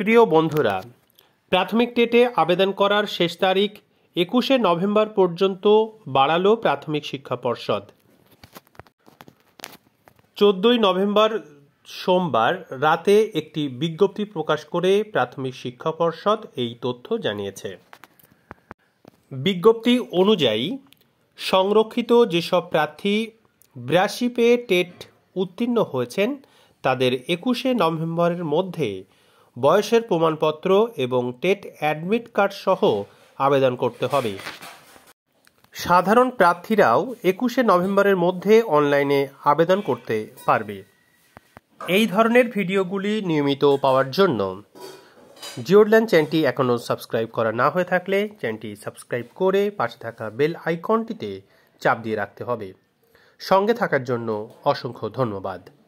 প্রিয় বন্ধুরা প্রাথমিক টেটে আবেদন করার শেষ তারিখ একুশে নভেম্বর পর্যন্ত বাড়ালো প্রাথমিক শিক্ষা পর্ষদ চোদ্দই নভেম্বর সোমবার রাতে একটি বিজ্ঞপ্তি প্রকাশ করে প্রাথমিক শিক্ষা পর্ষদ এই তথ্য জানিয়েছে বিজ্ঞপ্তি অনুযায়ী সংরক্ষিত যেসব প্রার্থী ব্রাশিপে টেট উত্তীর্ণ হয়েছেন তাদের একুশে নভেম্বরের মধ্যে বয়সের প্রমাণপত্র এবং টেট অ্যাডমিট কার্ড সহ আবেদন করতে হবে সাধারণ প্রার্থীরাও একুশে নভেম্বরের মধ্যে অনলাইনে আবেদন করতে পারবে এই ধরনের ভিডিওগুলি নিয়মিত পাওয়ার জন্য জিওরল্যান্ড চ্যানটি এখনও সাবস্ক্রাইব করা না হয়ে থাকলে চ্যানটি সাবস্ক্রাইব করে পাশে থাকা বেল আইকনটিতে চাপ দিয়ে রাখতে হবে সঙ্গে থাকার জন্য অসংখ্য ধন্যবাদ